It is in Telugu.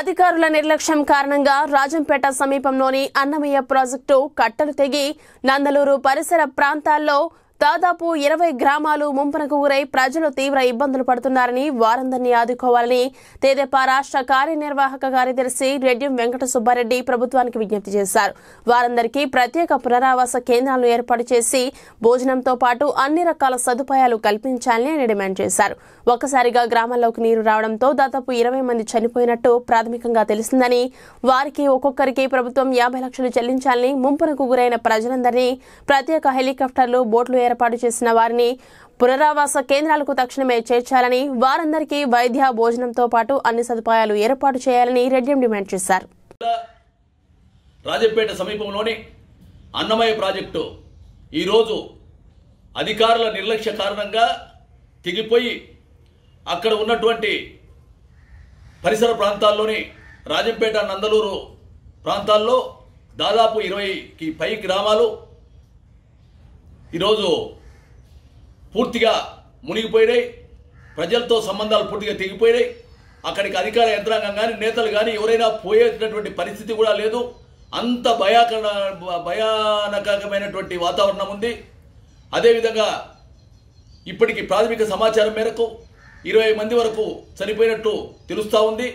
అధికారుల నిర్లక్ష్యం కారణంగా రాజంపేట సమీపంలోని అన్నమయ్య ప్రాజెక్టు కట్టలు తెగి నందలూరు పరిసర ప్రాంతాల్లో దాదాపు ఇరవై గ్రామాలు ముంపునకు గురై ప్రజలు తీవ్ర ఇబ్బందులు పడుతున్నారని వారందరినీ ఆదుకోవాలని తెదేపా రాష్ట్ర కార్యనిర్వాహక కార్యదర్శి రెడ్డి వెంకట సుబ్బారెడ్డి ప్రభుత్వానికి విజ్ఞప్తి చేశారు వారందరికీ ప్రత్యేక పునరావాస కేంద్రాలను ఏర్పాటు చేసి భోజనంతో పాటు అన్ని రకాల సదుపాయాలు కల్పించాలని ఆయన డిమాండ్ చేశారు ఒక్కసారిగా గ్రామాల్లోకి నీరు రావడంతో దాదాపు ఇరవై మంది చనిపోయినట్టు ప్రాథమికంగా తెలిసిందని వారికి ఒక్కొక్కరికి ప్రభుత్వం యాభై లక్షలు చెల్లించాలని ముంపునకు గురైన ప్రజలందరినీ ప్రత్యేక హెలికాప్టర్లు బోట్లు ఏర్పాటు చేసిన వారిని పునరావాస కేంద్రాలకు తక్షణమే చేర్చాలని వారందరికీ వైద్య భోజనంతో పాటు అన్ని సదుపాయాలు ఏర్పాటు చేయాలని రెడ్డి డిమాండ్ చేశారు రాజపేట సమీపంలోని అన్నమయ్య ప్రాజెక్టు ఈరోజు అధికారుల నిర్లక్ష్య కారణంగా తెగిపోయి అక్కడ ఉన్నటువంటి పరిసర ప్రాంతాల్లోని రాజంపేట నందలూరు ప్రాంతాల్లో దాదాపు ఇరవైకి పై గ్రామాలు ఈరోజు పూర్తిగా మునిగిపోయినాయి ప్రజలతో సంబంధాలు పూర్తిగా తెగిపోయినాయి అక్కడికి అధికార యంత్రాంగం కానీ నేతలు కానీ ఎవరైనా పోయేటటువంటి పరిస్థితి కూడా లేదు అంత భయాకర భయానకమైనటువంటి వాతావరణం ఉంది అదేవిధంగా ఇప్పటికీ ప్రాథమిక సమాచారం మేరకు ఇరవై మంది వరకు చనిపోయినట్టు తెలుస్తూ ఉంది